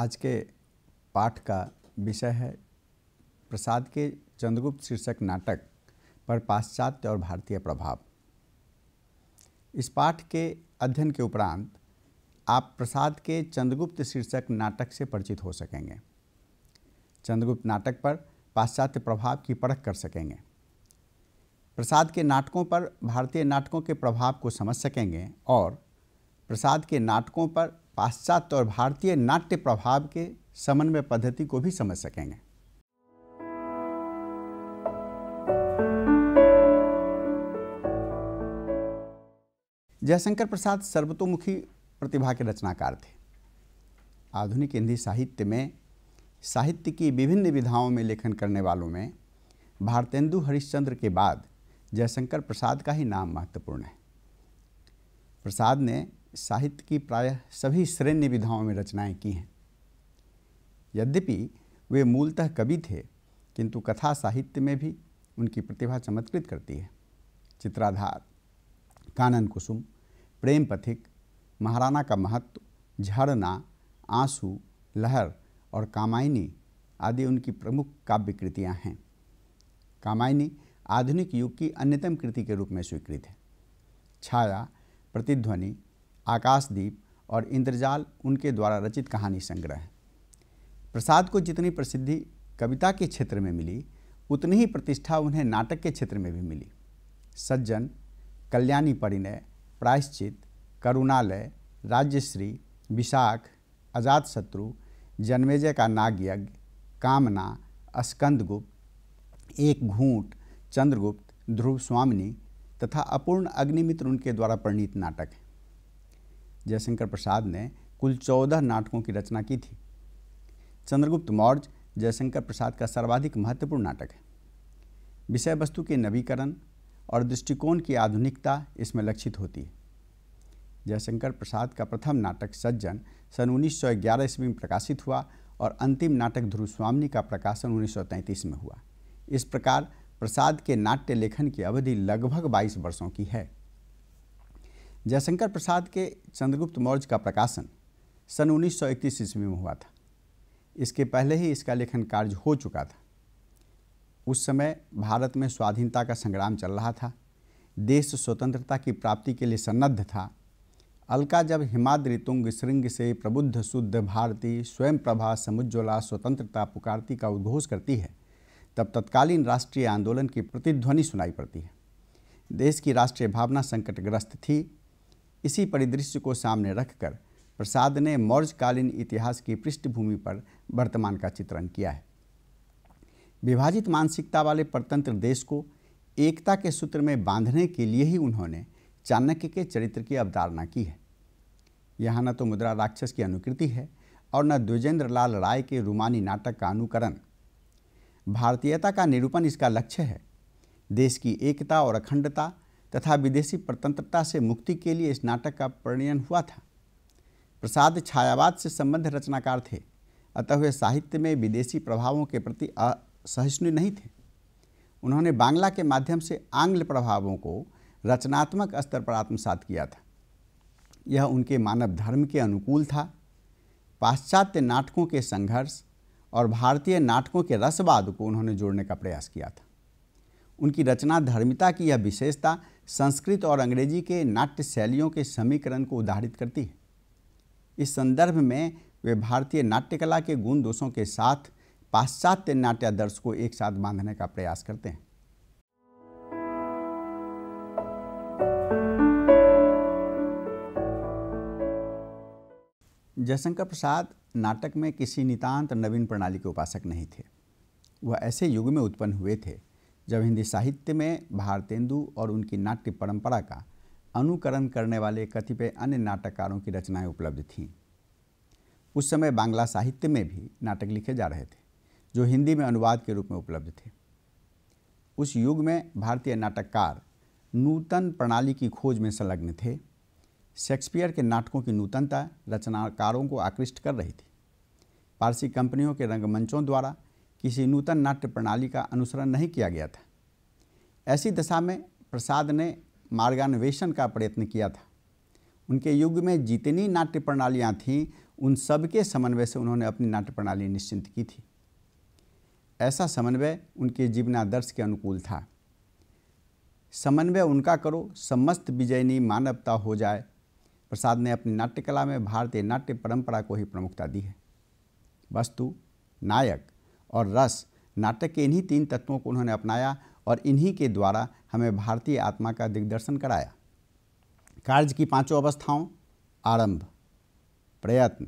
आज के पाठ का विषय है प्रसाद के चंद्रगुप्त शीर्षक नाटक पर पाश्चात्य और भारतीय प्रभाव इस पाठ के अध्ययन के उपरांत आप प्रसाद के चंद्रगुप्त शीर्षक नाटक से परिचित हो सकेंगे चंद्रगुप्त नाटक पर पाश्चात्य प्रभाव की परख कर सकेंगे प्रसाद के नाटकों पर भारतीय नाटकों के प्रभाव को समझ सकेंगे और प्रसाद के नाटकों पर पाश्चात्य और भारतीय नाट्य प्रभाव के समन्वय पद्धति को भी समझ सकेंगे जयशंकर प्रसाद सर्वतोमुखी प्रतिभा के रचनाकार थे आधुनिक हिंदी साहित्य में साहित्य की विभिन्न विधाओं में लेखन करने वालों में भारतेंदु हरिश्चंद्र के बाद जयशंकर प्रसाद का ही नाम महत्वपूर्ण है प्रसाद ने साहित्य की प्रायः सभी श्रेण्य विधाओं में रचनाएं की हैं यद्यपि वे मूलतः कवि थे किंतु कथा साहित्य में भी उनकी प्रतिभा चमत्कृत करती है चित्राधार कानन कुसुम प्रेम पथिक महाराणा का महत्व झरना आंसू लहर और कामायनी आदि उनकी प्रमुख काव्य कृतियाँ हैं कामायनी आधुनिक युग की अन्यतम कृति के रूप में स्वीकृत है छाया प्रतिध्वनि आकाशदीप और इंद्रजाल उनके द्वारा रचित कहानी संग्रह हैं प्रसाद को जितनी प्रसिद्धि कविता के क्षेत्र में मिली उतनी ही प्रतिष्ठा उन्हें नाटक के क्षेत्र में भी मिली सज्जन कल्याणी परिणय प्रायश्चित करुणालय राज्यश्री विशाख अजातशत्रु शत्रु जन्मेजय का नागयज्ञ कामना स्कंदगुप्त एक घूंट चंद्रगुप्त ध्रुव स्वामिनी तथा अपूर्ण अग्निमित्र उनके द्वारा प्रणीत नाटक हैं जयशंकर प्रसाद ने कुल चौदह नाटकों की रचना की थी चंद्रगुप्त मौर्य जयशंकर प्रसाद का सर्वाधिक महत्वपूर्ण नाटक है विषय वस्तु के नवीकरण और दृष्टिकोण की आधुनिकता इसमें लक्षित होती है जयशंकर प्रसाद का प्रथम नाटक सज्जन सन 1911 ईस्वी में प्रकाशित हुआ और अंतिम नाटक ध्रुवस्वामी का प्रकाशन 1933 में हुआ इस प्रकार प्रसाद के नाट्य लेखन की अवधि लगभग 22 वर्षों की है जयशंकर प्रसाद के चंद्रगुप्त मौर्य का प्रकाशन सन 1931 ईस्वी में हुआ था इसके पहले ही इसका लेखन कार्य हो चुका था उस समय भारत में स्वाधीनता का संग्राम चल रहा था देश स्वतंत्रता की प्राप्ति के लिए सन्नद्ध था अलका जब हिमाद्री तुंग श्रृंग से प्रबुद्ध शुद्ध भारती स्वयं प्रभा समुज्ज्वला स्वतंत्रता पुकारती का उद्घोष करती है तब तत्कालीन राष्ट्रीय आंदोलन की प्रतिध्वनि सुनाई पड़ती है देश की राष्ट्रीय भावना संकटग्रस्त थी इसी परिदृश्य को सामने रखकर प्रसाद ने मौर्यकालीन इतिहास की पृष्ठभूमि पर वर्तमान का चित्रण किया है विभाजित मानसिकता वाले परतंत्र देश को एकता के सूत्र में बांधने के लिए ही उन्होंने चाणक्य के चरित्र की अवधारणा की है यहाँ न तो मुद्रा राक्षस की अनुकृति है और न द्विजेंद्र लाल राय के रूमानी नाटक का अनुकरण भारतीयता का निरूपण इसका लक्ष्य है देश की एकता और अखंडता तथा विदेशी प्रतंत्रता से मुक्ति के लिए इस नाटक का प्रणयन हुआ था प्रसाद छायावाद से संबंध रचनाकार थे अतः वे साहित्य में विदेशी प्रभावों के प्रति असहिष्णु नहीं थे उन्होंने बांग्ला के माध्यम से आंग्ल प्रभावों को रचनात्मक स्तर पर आत्मसात किया था यह उनके मानव धर्म के अनुकूल था पाश्चात्य नाटकों के संघर्ष और भारतीय नाटकों के रसवाद को उन्होंने जोड़ने का प्रयास किया था उनकी रचना धर्मिता की यह विशेषता संस्कृत और अंग्रेजी के नाट्य शैलियों के समीकरण को उदाहरित करती है इस संदर्भ में वे भारतीय नाट्यकला के गुण दोषों के साथ पाश्चात्य नाट्यादर्श को एक साथ बांधने का प्रयास करते हैं जयशंकर प्रसाद नाटक में किसी नितांत नवीन प्रणाली के उपासक नहीं थे वह ऐसे युग में उत्पन्न हुए थे जब हिंदी साहित्य में भारतेंदु और उनकी नाट्य परंपरा का अनुकरण करने वाले कतिपय अन्य नाटककारों की रचनाएं उपलब्ध थीं उस समय बांग्ला साहित्य में भी नाटक लिखे जा रहे थे जो हिंदी में अनुवाद के रूप में उपलब्ध थे उस युग में भारतीय नाटककार नूतन प्रणाली की खोज में संलग्न थे शेक्सपियर के नाटकों की नूतनता रचनाकारों को आकृष्ट कर रही थी पारसी कंपनियों के रंगमंचों द्वारा किसी नूतन नाट्य प्रणाली का अनुसरण नहीं किया गया था ऐसी दशा में प्रसाद ने मार्गान्वेषण का प्रयत्न किया था उनके युग में जितनी नाट्य प्रणालियाँ थीं उन सबके समन्वय से उन्होंने अपनी नाट्य प्रणाली निश्चिंत की थी ऐसा समन्वय उनके जीवनादर्श के अनुकूल था समन्वय उनका करो समस्त विजयनी मानवता हो जाए प्रसाद ने अपनी नाट्यकला में भारतीय नाट्य परंपरा को ही प्रमुखता दी है वस्तु नायक और रस नाटक के इन्हीं तीन तत्वों को उन्होंने अपनाया और इन्हीं के द्वारा हमें भारतीय आत्मा का दिग्दर्शन कराया कार्य की पांचों अवस्थाओं आरंभ प्रयत्न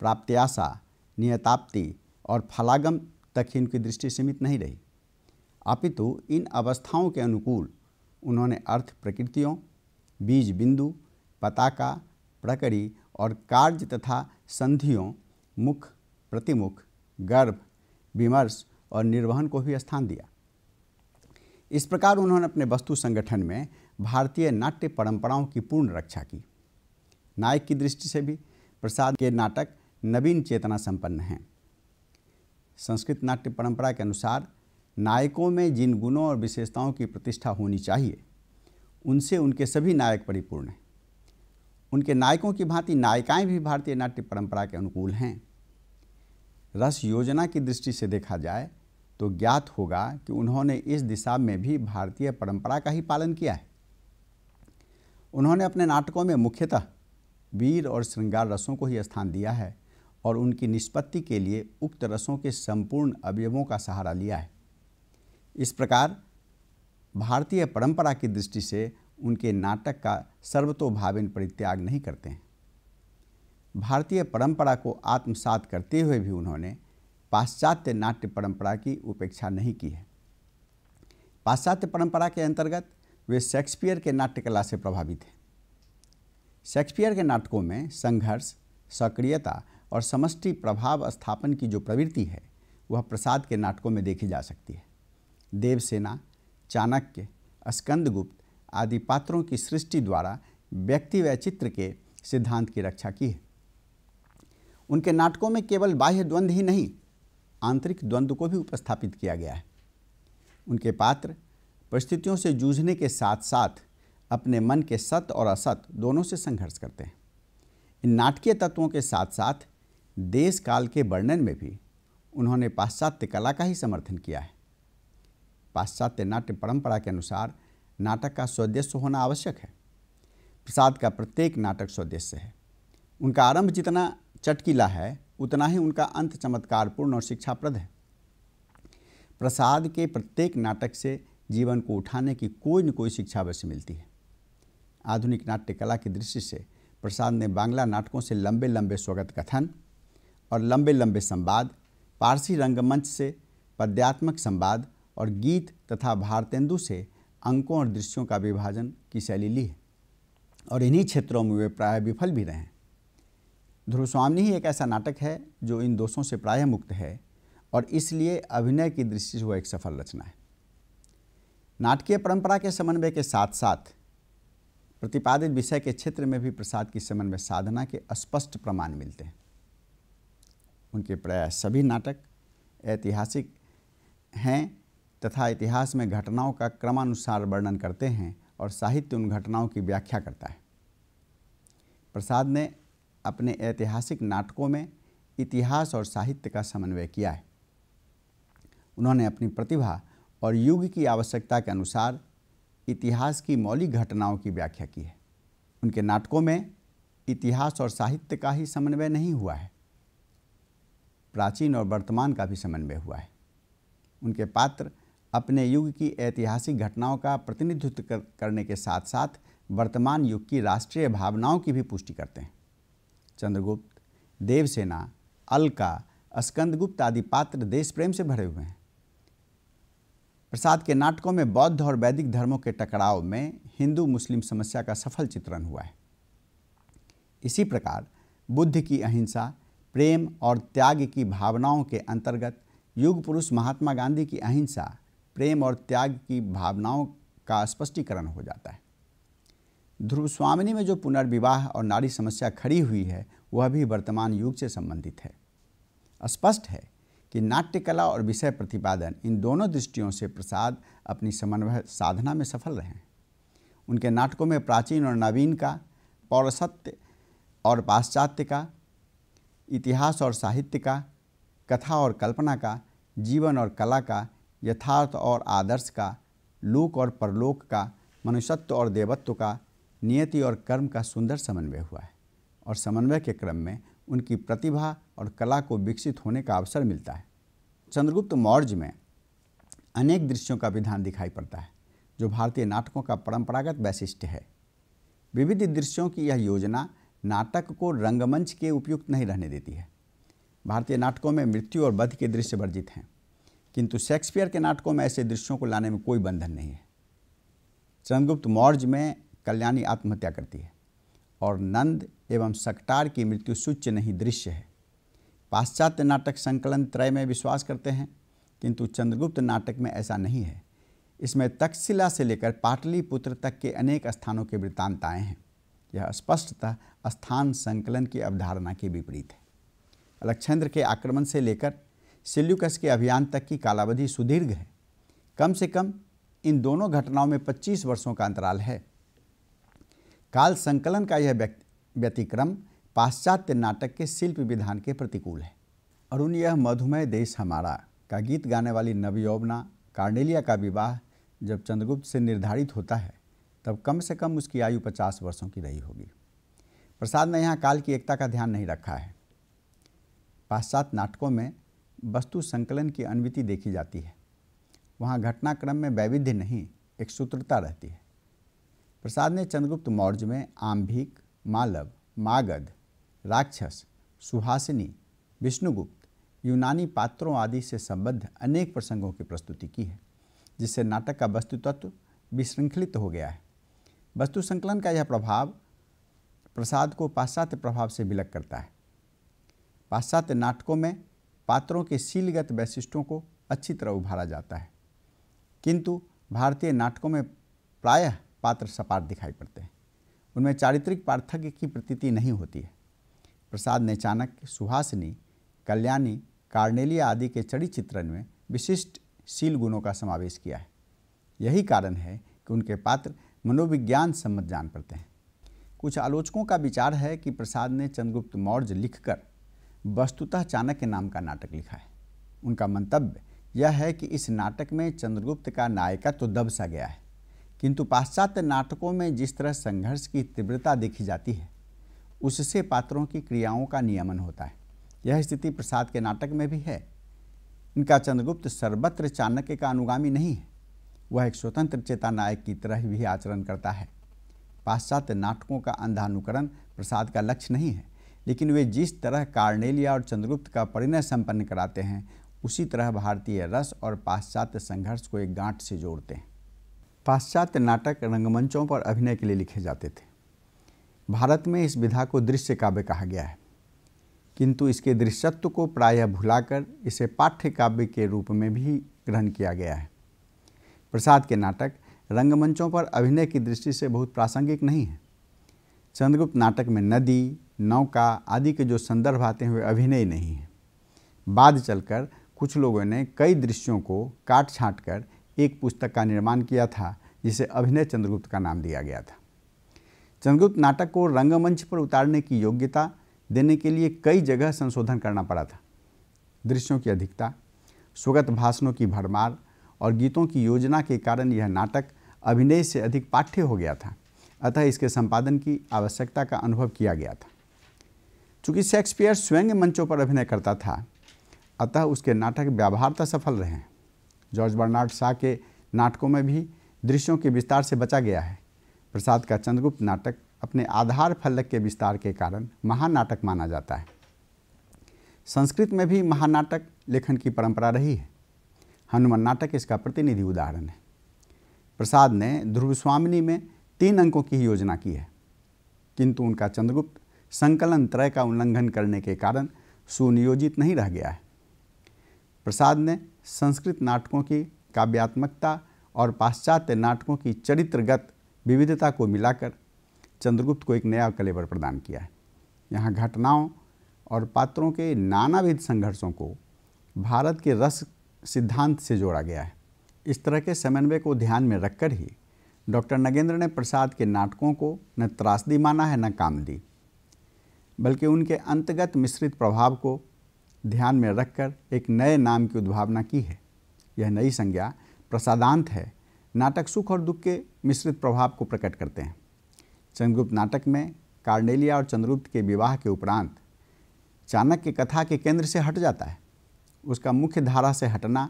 प्राप्त्याशा नियताप्ति और फलागम तक ही उनकी दृष्टि सीमित नहीं रही अपितु इन अवस्थाओं के अनुकूल उन्होंने अर्थ प्रकृतियों बीज बिंदु पताका प्रकरी और कार्य तथा संधियों मुख प्रतिमुख गर्भ विमर्श और निर्वहन को भी स्थान दिया इस प्रकार उन्होंने अपने वस्तु संगठन में भारतीय नाट्य परंपराओं की पूर्ण रक्षा की नायक की दृष्टि से भी प्रसाद के नाटक नवीन चेतना संपन्न हैं संस्कृत नाट्य परंपरा के अनुसार नायकों में जिन गुणों और विशेषताओं की प्रतिष्ठा होनी चाहिए उनसे उनके सभी नायक परिपूर्ण हैं उनके नायकों की भांति नायिकाएं भी भारतीय नाट्य परंपरा के अनुकूल हैं रस योजना की दृष्टि से देखा जाए तो ज्ञात होगा कि उन्होंने इस दिशा में भी भारतीय परंपरा का ही पालन किया है उन्होंने अपने नाटकों में मुख्यतः वीर और श्रृंगार रसों को ही स्थान दिया है और उनकी निष्पत्ति के लिए उक्त रसों के संपूर्ण अवयवों का सहारा लिया है इस प्रकार भारतीय परंपरा की दृष्टि से उनके नाटक का सर्वतोभावेन परित्याग नहीं करते हैं भारतीय परंपरा को आत्मसात करते हुए भी उन्होंने पाश्चात्य नाट्य परंपरा की उपेक्षा नहीं की है पाश्चात्य परंपरा के अंतर्गत वे शेक्सपियर के नाट्यकला से प्रभावित हैं शेक्सपियर के नाटकों में संघर्ष सक्रियता और समष्टि प्रभाव स्थापन की जो प्रवृत्ति है वह प्रसाद के नाटकों में देखी जा सकती है देवसेना चाणक्य स्कंदगुप्त आदि पात्रों की सृष्टि द्वारा व्यक्ति व चित्र के सिद्धांत की रक्षा की है उनके नाटकों में केवल बाह्य द्वंद्व ही नहीं आंतरिक द्वंद्व को भी उपस्थापित किया गया है उनके पात्र परिस्थितियों से जूझने के साथ साथ अपने मन के सत और असत दोनों से संघर्ष करते हैं इन नाटकीय तत्वों के साथ साथ देश काल के वर्णन में भी उन्होंने पाश्चात्य कला का ही समर्थन किया है पाश्चात्य नाट्य परंपरा के अनुसार नाटक का स्वदेश होना आवश्यक है प्रसाद का प्रत्येक नाटक स्वदेश है उनका आरंभ जितना चटकीला है उतना ही उनका अंत चमत्कारपूर्ण और शिक्षाप्रद है प्रसाद के प्रत्येक नाटक से जीवन को उठाने की कोई न कोई शिक्षा अवश्य मिलती है आधुनिक नाट्य कला की दृष्टि से प्रसाद ने बांग्ला नाटकों से लंबे लंबे स्वागत कथन और लंबे लंबे संवाद पारसी रंगमंच से पद्यात्मक संवाद और गीत तथा भारतेंदु से अंकों और दृश्यों का विभाजन की शैली ली है और इन्हीं क्षेत्रों में वे प्राय विफल भी रहे हैं ध्रुवस्वामी ही एक ऐसा नाटक है जो इन दोषों से प्रायः मुक्त है और इसलिए अभिनय की दृष्टि से वह एक सफल रचना है नाटकीय परंपरा के समन्वय के साथ साथ प्रतिपादित विषय के क्षेत्र में भी प्रसाद की समन्वय साधना के स्पष्ट प्रमाण मिलते हैं उनके प्रायः सभी नाटक ऐतिहासिक हैं तथा इतिहास में घटनाओं का क्रमानुसार वर्णन करते हैं और साहित्य उन घटनाओं की व्याख्या करता है प्रसाद ने अपने ऐतिहासिक नाटकों में इतिहास और साहित्य का समन्वय किया है उन्होंने अपनी प्रतिभा और युग की आवश्यकता के अनुसार इतिहास की मौलिक घटनाओं की व्याख्या की है उनके नाटकों में इतिहास और साहित्य का ही समन्वय नहीं हुआ है प्राचीन और वर्तमान का भी समन्वय हुआ है उनके पात्र अपने युग की ऐतिहासिक घटनाओं का प्रतिनिधित्व करने के साथ साथ वर्तमान युग की राष्ट्रीय भावनाओं की भी पुष्टि करते हैं चंद्रगुप्त देवसेना अलका स्कंदगुप्त आदि पात्र देश प्रेम से भरे हुए हैं प्रसाद के नाटकों में बौद्ध और वैदिक धर्मों के टकराव में हिंदू मुस्लिम समस्या का सफल चित्रण हुआ है इसी प्रकार बुद्ध की अहिंसा प्रेम और त्याग की भावनाओं के अंतर्गत युग पुरुष महात्मा गांधी की अहिंसा प्रेम और त्याग की भावनाओं का स्पष्टीकरण हो जाता है ध्रुव स्वामिनी में जो पुनर्विवाह और नारी समस्या खड़ी हुई है वह भी वर्तमान युग से संबंधित है स्पष्ट है कि नाट्यकला और विषय प्रतिपादन इन दोनों दृष्टियों से प्रसाद अपनी समन्वय साधना में सफल रहे उनके नाटकों में प्राचीन और नवीन का पौरसत्य और पाश्चात्य का इतिहास और साहित्य का कथा और कल्पना का जीवन और कला का यथार्थ और आदर्श का लोक और परलोक का मनुष्यत्व और देवत्व का नियति और कर्म का सुंदर समन्वय हुआ है और समन्वय के क्रम में उनकी प्रतिभा और कला को विकसित होने का अवसर मिलता है चंद्रगुप्त मौर्य में अनेक दृश्यों का विधान दिखाई पड़ता है जो भारतीय नाटकों का परंपरागत वैशिष्ट्य है विविध दृश्यों की यह योजना नाटक को रंगमंच के उपयुक्त नहीं रहने देती है भारतीय नाटकों में मृत्यु और वध के दृश्य वर्जित हैं किंतु शेक्सपियर के नाटकों में ऐसे दृश्यों को लाने में कोई बंधन नहीं है चंद्रगुप्त मौर्य में कल्याणी आत्महत्या करती है और नंद एवं सकटार की मृत्यु सूच्य नहीं दृश्य है पाश्चात्य नाटक संकलन त्रय में विश्वास करते हैं किंतु चंद्रगुप्त नाटक में ऐसा नहीं है इसमें तक्षशिला से लेकर पाटलिपुत्र तक के अनेक स्थानों के वृत्तांत आए हैं यह स्पष्टतः स्थान संकलन की अवधारणा के विपरीत है अलक्षेंद्र के आक्रमण से लेकर सिल्युकस के अभियान तक की कालावधि सुदीर्घ है कम से कम इन दोनों घटनाओं में 25 वर्षों का अंतराल है काल संकलन का यह व्यतिक्रम पाश्चात्य नाटक के शिल्प विधान के प्रतिकूल है अरुण यह मधुमेह देश हमारा का गीत गाने वाली नवयौवना कार्नेलिया का विवाह जब चंद्रगुप्त से निर्धारित होता है तब कम से कम उसकी आयु पचास वर्षों की रही होगी प्रसाद ने यहाँ काल की एकता का ध्यान नहीं रखा है पाश्चात्य नाटकों में वस्तु संकलन की अनविति देखी जाती है वहाँ घटनाक्रम में वैविध्य नहीं एक सूत्रता रहती है प्रसाद ने चंद्रगुप्त मौर्य में आम्भिक मालव मागध राक्षस सुहासिनी विष्णुगुप्त यूनानी पात्रों आदि से संबद्ध अनेक प्रसंगों की प्रस्तुति की है जिससे नाटक का वस्तु तत्व विशृंखलित हो गया है वस्तु संकलन का यह प्रभाव प्रसाद को पाश्चात्य प्रभाव से विलग करता है पाश्चात्य नाटकों में पात्रों के शीलगत वैशिष्टों को अच्छी तरह उभारा जाता है किंतु भारतीय नाटकों में प्रायः पात्र सपाट दिखाई पड़ते हैं उनमें चारित्रिक पार्थक्य की प्रतीति नहीं होती है प्रसाद ने चाणक्य सुहासिनी कल्याणी कार्नेलिया आदि के चड़ी चित्रण में विशिष्ट शील गुणों का समावेश किया है यही कारण है कि उनके पात्र मनोविज्ञान सम्मत जान पड़ते हैं कुछ आलोचकों का विचार है कि प्रसाद ने चंद्रगुप्त मौर्य लिखकर वस्तुतः चाणक्य नाम का नाटक लिखा है उनका मंतव्य यह है कि इस नाटक में चंद्रगुप्त का नायकत्व तो दब सा गया है किंतु पाश्चात्य नाटकों में जिस तरह संघर्ष की तीव्रता देखी जाती है उससे पात्रों की क्रियाओं का नियमन होता है यह स्थिति प्रसाद के नाटक में भी है इनका चंद्रगुप्त सर्वत्र चाणक्य का अनुगामी नहीं है वह एक स्वतंत्र चेता नायक की तरह भी आचरण करता है पाश्चात्य नाटकों का अंधानुकरण प्रसाद का लक्ष्य नहीं है लेकिन वे जिस तरह कार्नेलिया और चंद्रगुप्त का परिणय संपन्न कराते हैं उसी तरह भारतीय रस और पाश्चात्य संघर्ष को एक गांठ से जोड़ते हैं पाश्चात्य नाटक रंगमंचों पर अभिनय के लिए लिखे जाते थे भारत में इस विधा को दृश्य काव्य कहा गया है किंतु इसके दृश्यत्व को प्रायः भुलाकर इसे पाठ्य काव्य के रूप में भी ग्रहण किया गया है प्रसाद के नाटक रंगमंचों पर अभिनय की दृष्टि से बहुत प्रासंगिक नहीं है चंद्रगुप्त नाटक में नदी नौका आदि के जो संदर्भ आते हैं वे अभिनय नहीं है बाद चलकर कुछ लोगों ने कई दृश्यों को काट छाँट कर एक पुस्तक का निर्माण किया था जिसे अभिनय चंद्रगुप्त का नाम दिया गया था चंद्रगुप्त नाटक को रंगमंच पर उतारने की योग्यता देने के लिए कई जगह संशोधन करना पड़ा था दृश्यों की अधिकता स्वगत भाषणों की भरमार और गीतों की योजना के कारण यह नाटक अभिनय से अधिक पाठ्य हो गया था अतः इसके संपादन की आवश्यकता का अनुभव किया गया था चूँकि शेक्सपियर स्वयं मंचों पर अभिनय करता था अतः उसके नाटक व्यवहारता सफल रहे हैं जॉर्ज बर्नार्ड शाह के नाटकों में भी दृश्यों के विस्तार से बचा गया है प्रसाद का चंद्रगुप्त नाटक अपने आधार फलक के विस्तार के कारण महानाटक माना जाता है संस्कृत में भी महानाटक लेखन की परंपरा रही है हनुमान नाटक इसका प्रतिनिधि उदाहरण है प्रसाद ने ध्रुव स्वामिनी में तीन अंकों की योजना की है किंतु उनका चंद्रगुप्त संकलन त्रय का उल्लंघन करने के कारण सुनियोजित नहीं रह गया है प्रसाद ने संस्कृत नाटकों की काव्यात्मकता और पाश्चात्य नाटकों की चरित्रगत विविधता को मिलाकर चंद्रगुप्त को एक नया कलेवर प्रदान किया है यहाँ घटनाओं और पात्रों के नानाविध संघर्षों को भारत के रस सिद्धांत से जोड़ा गया है इस तरह के समन्वय को ध्यान में रखकर ही डॉक्टर नगेंद्र ने प्रसाद के नाटकों को न त्रासदी माना है न कामदी बल्कि उनके अंतगत मिश्रित प्रभाव को ध्यान में रखकर एक नए नाम की उद्भावना की है यह नई संज्ञा प्रसादांत है नाटक सुख और दुख के मिश्रित प्रभाव को प्रकट करते हैं चंद्रगुप्त नाटक में कार्नेलिया और चंद्रगुप्त के विवाह के उपरांत चाणक्य कथा के केंद्र से हट जाता है उसका मुख्य धारा से हटना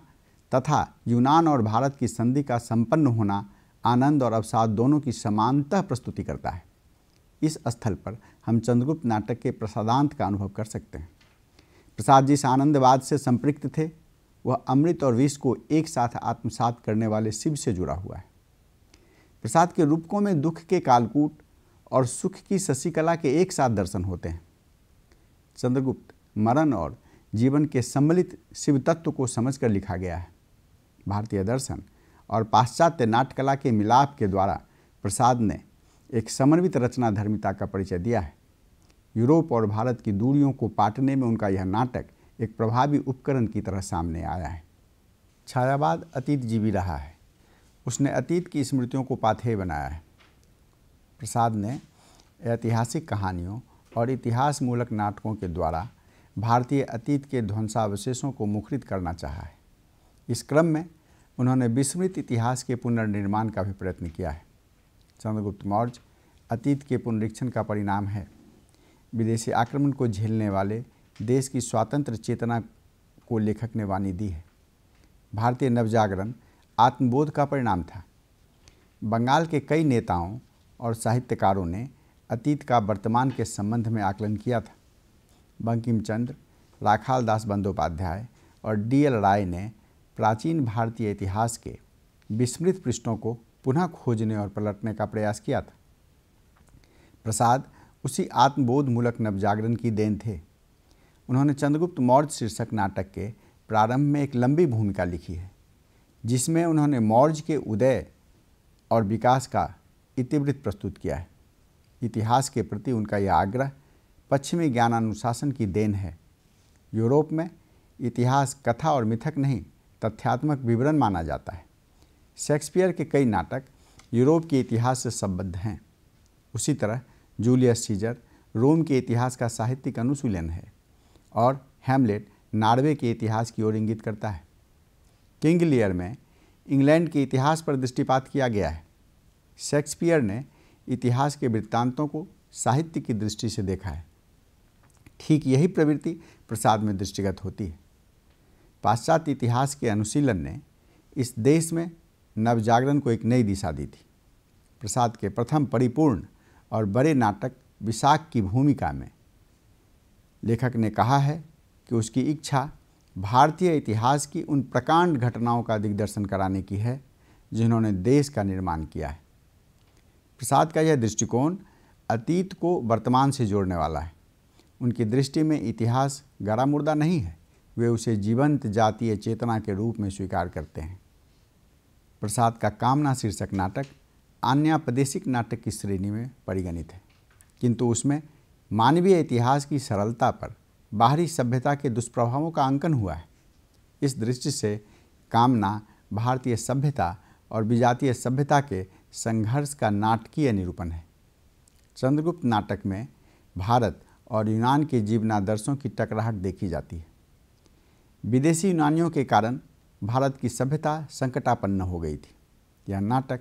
तथा यूनान और भारत की संधि का संपन्न होना आनंद और अवसाद दोनों की समानतः प्रस्तुति करता है इस स्थल पर हम चंद्रगुप्त नाटक के प्रसादांत का अनुभव कर सकते हैं प्रसाद जी आनंदवाद से संपृक्त थे वह अमृत और विष को एक साथ आत्मसात करने वाले शिव से जुड़ा हुआ है प्रसाद के रूपकों में दुख के कालकूट और सुख की शशिकला के एक साथ दर्शन होते हैं चंद्रगुप्त मरण और जीवन के सम्मिलित शिव तत्व को समझकर लिखा गया है भारतीय दर्शन और पाश्चात्य नाटकला के मिलाप के द्वारा प्रसाद ने एक समन्वित रचना धर्मिता का परिचय दिया है यूरोप और भारत की दूरियों को पाटने में उनका यह नाटक एक प्रभावी उपकरण की तरह सामने आया है छायावाद अतीत जीवी रहा है उसने अतीत की स्मृतियों को पाथेय बनाया है प्रसाद ने ऐतिहासिक कहानियों और इतिहास मूलक नाटकों के द्वारा भारतीय अतीत के ध्वंसावशेषों को मुखरित करना चाहा है इस क्रम में उन्होंने विस्मृत इतिहास के पुनर्निर्माण का भी प्रयत्न किया है चंद्रगुप्त मौर्य अतीत के पुनरीक्षण का परिणाम है विदेशी आक्रमण को झेलने वाले देश की स्वतंत्र चेतना को लेखक ने वाणी दी है भारतीय नवजागरण आत्मबोध का परिणाम था बंगाल के कई नेताओं और साहित्यकारों ने अतीत का वर्तमान के संबंध में आकलन किया था बंकिम चंद्र राखाल दास बंदोपाध्याय और डी एल राय ने प्राचीन भारतीय इतिहास के विस्मृत पृष्ठों को पुनः खोजने और पलटने का प्रयास किया था प्रसाद उसी आत्मबोध मूलक नवजागरण की देन थे उन्होंने चंद्रगुप्त मौर्य शीर्षक नाटक के प्रारंभ में एक लंबी भूमिका लिखी है जिसमें उन्होंने मौर्य के उदय और विकास का इतिवृत्त प्रस्तुत किया है इतिहास के प्रति उनका यह आग्रह पश्चिमी ज्ञानानुशासन की देन है यूरोप में इतिहास कथा और मिथक नहीं तथ्यात्मक विवरण माना जाता है शेक्सपियर के कई नाटक यूरोप के इतिहास से संबद्ध हैं उसी तरह जूलियस सीजर रोम के इतिहास का साहित्यिक अनुशीलन है और हेमलेट नार्वे के इतिहास की ओर इंगित करता है किंग लियर में इंग्लैंड के इतिहास पर दृष्टिपात किया गया है शेक्सपियर ने इतिहास के वृत्तांतों को साहित्य की दृष्टि से देखा है ठीक यही प्रवृत्ति प्रसाद में दृष्टिगत होती है पाश्चात्य इतिहास के अनुशीलन ने इस देश में नवजागरण को एक नई दिशा दी थी प्रसाद के प्रथम परिपूर्ण और बड़े नाटक विशाख की भूमिका में लेखक ने कहा है कि उसकी इच्छा भारतीय इतिहास की उन प्रकांड घटनाओं का दिग्दर्शन कराने की है जिन्होंने देश का निर्माण किया है प्रसाद का यह दृष्टिकोण अतीत को वर्तमान से जोड़ने वाला है उनकी दृष्टि में इतिहास गड़ा मुर्दा नहीं है वे उसे जीवंत जातीय चेतना के रूप में स्वीकार करते हैं प्रसाद का कामना शीर्षक नाटक अन्य प्रदेशिक नाटक की श्रेणी में परिगणित है किंतु उसमें मानवीय इतिहास की सरलता पर बाहरी सभ्यता के दुष्प्रभावों का अंकन हुआ है इस दृष्टि से कामना भारतीय सभ्यता और विजातीय सभ्यता के संघर्ष का नाटकीय निरूपण है चंद्रगुप्त नाटक में भारत और यूनान के जीवनादर्शों की टकराहट देखी जाती है विदेशी यूनानियों के कारण भारत की सभ्यता संकटापन्न हो गई थी यह नाटक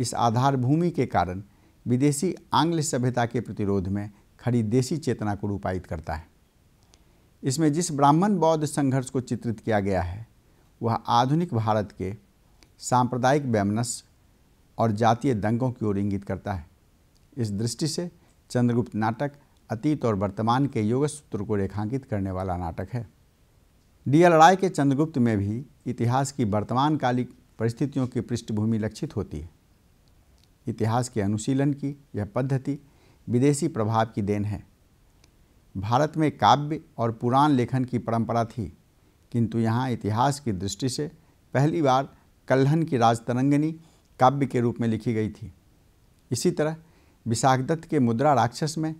इस आधार भूमि के कारण विदेशी आंग्ल सभ्यता के प्रतिरोध में खड़ी देशी चेतना को रूपायित करता है इसमें जिस ब्राह्मण बौद्ध संघर्ष को चित्रित किया गया है वह आधुनिक भारत के सांप्रदायिक वैमनस और जातीय दंगों की ओर इंगित करता है इस दृष्टि से चंद्रगुप्त नाटक अतीत और वर्तमान के योग सूत्र को रेखांकित करने वाला नाटक है डी एल राय के चंद्रगुप्त में भी इतिहास की वर्तमानकालिक परिस्थितियों की पृष्ठभूमि लक्षित होती है इतिहास के अनुशीलन की यह पद्धति विदेशी प्रभाव की देन है भारत में काव्य और पुराण लेखन की परंपरा थी किंतु यहाँ इतिहास की दृष्टि से पहली बार कल्हन की राजतरंगनी काव्य के रूप में लिखी गई थी इसी तरह विशाखदत्त के मुद्रा राक्षस में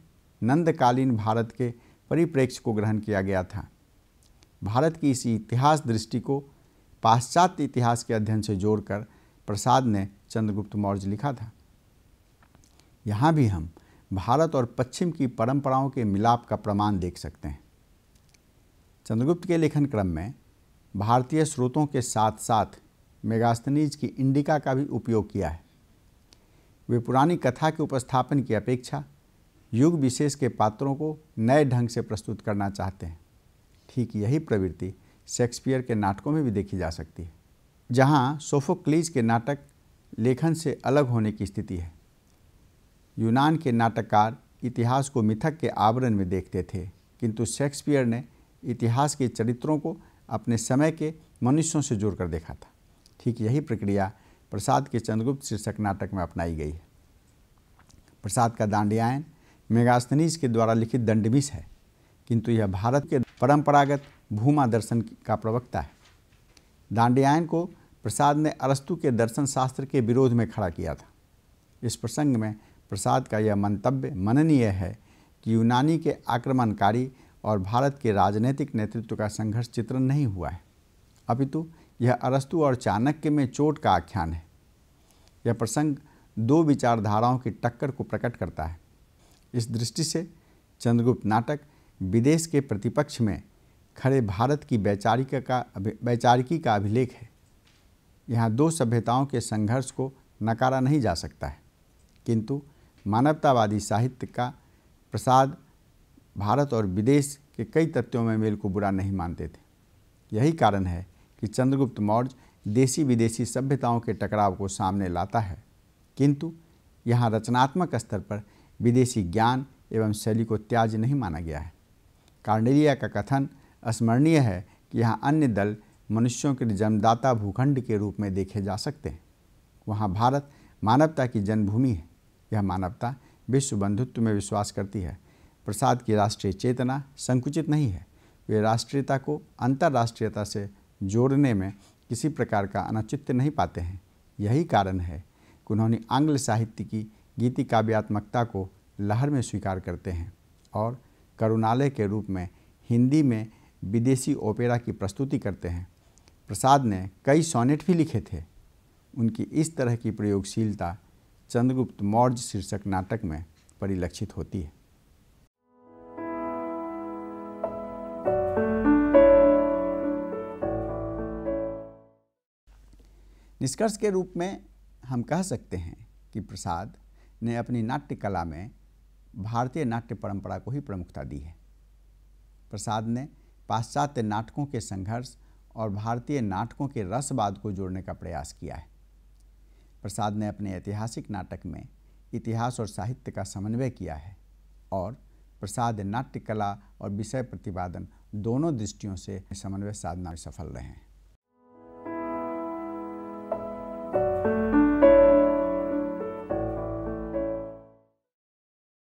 नंदकालीन भारत के परिप्रेक्ष्य को ग्रहण किया गया था भारत की इसी इतिहास दृष्टि को पाश्चात्य इतिहास के अध्ययन से जोड़कर प्रसाद ने चंद्रगुप्त मौर्य लिखा था यहाँ भी हम भारत और पश्चिम की परंपराओं के मिलाप का प्रमाण देख सकते हैं चंद्रगुप्त के लेखन क्रम में भारतीय स्रोतों के साथ साथ मेगास्तनीज की इंडिका का भी उपयोग किया है वे पुरानी कथा के उपस्थापन की अपेक्षा युग विशेष के पात्रों को नए ढंग से प्रस्तुत करना चाहते हैं ठीक यही प्रवृत्ति शेक्सपियर के नाटकों में भी देखी जा सकती है जहाँ सोफोक्लीज के नाटक लेखन से अलग होने की स्थिति है यूनान के नाटककार इतिहास को मिथक के आवरण में देखते थे किंतु शेक्सपियर ने इतिहास के चरित्रों को अपने समय के मनुष्यों से जोड़कर देखा था ठीक यही प्रक्रिया प्रसाद के चंद्रगुप्त शीर्षक नाटक में अपनाई गई है प्रसाद का दांडियायन मेगास्थनीज के द्वारा लिखित दंडमिश है किंतु यह भारत के परंपरागत भूमा दर्शन का प्रवक्ता है दांडियायन को प्रसाद ने अरस्तु के दर्शन शास्त्र के विरोध में खड़ा किया था इस प्रसंग में प्रसाद का यह मंतव्य मननीय है कि यूनानी के आक्रमणकारी और भारत के राजनीतिक नेतृत्व का संघर्ष चित्रण नहीं हुआ है अपितु यह अरस्तु और चाणक्य में चोट का आख्यान है यह प्रसंग दो विचारधाराओं की टक्कर को प्रकट करता है इस दृष्टि से चंद्रगुप्त नाटक विदेश के प्रतिपक्ष में खड़े भारत की वैचारिक का वैचारिकी का अभिलेख है यहाँ दो सभ्यताओं के संघर्ष को नकारा नहीं जा सकता है किंतु मानवतावादी साहित्य का प्रसाद भारत और विदेश के कई तथ्यों में मेल को बुरा नहीं मानते थे यही कारण है कि चंद्रगुप्त मौर्य देशी विदेशी सभ्यताओं के टकराव को सामने लाता है किंतु यहाँ रचनात्मक स्तर पर विदेशी ज्ञान एवं शैली को त्याज नहीं माना गया है कार्नेलिया का कथन स्मरणीय है कि यहाँ अन्य दल मनुष्यों के जन्मदाता भूखंड के रूप में देखे जा सकते हैं वहाँ भारत मानवता की जन्मभूमि है यह मानवता विश्व बंधुत्व में विश्वास करती है प्रसाद की राष्ट्रीय चेतना संकुचित नहीं है वे राष्ट्रीयता को अंतर्राष्ट्रीयता से जोड़ने में किसी प्रकार का अनचित्य नहीं पाते हैं यही कारण है कि उन्होंने आंग्ल साहित्य की गीति काव्यात्मकता को लहर में स्वीकार करते हैं और करुणालय के रूप में हिंदी में विदेशी ओपेरा की प्रस्तुति करते हैं प्रसाद ने कई सोनेट भी लिखे थे उनकी इस तरह की प्रयोगशीलता चंद्रगुप्त मौर्य शीर्षक नाटक में परिलक्षित होती है निष्कर्ष के रूप में हम कह सकते हैं कि प्रसाद ने अपनी नाट्य कला में भारतीय नाट्य परंपरा को ही प्रमुखता दी है प्रसाद ने पाश्चात्य नाटकों के संघर्ष और भारतीय नाटकों के रसवाद को जोड़ने का प्रयास किया है प्रसाद ने अपने ऐतिहासिक नाटक में इतिहास और साहित्य का समन्वय किया है और प्रसाद नाट्य कला और विषय प्रतिपादन दोनों दृष्टियों से समन्वय साधना में सफल रहे हैं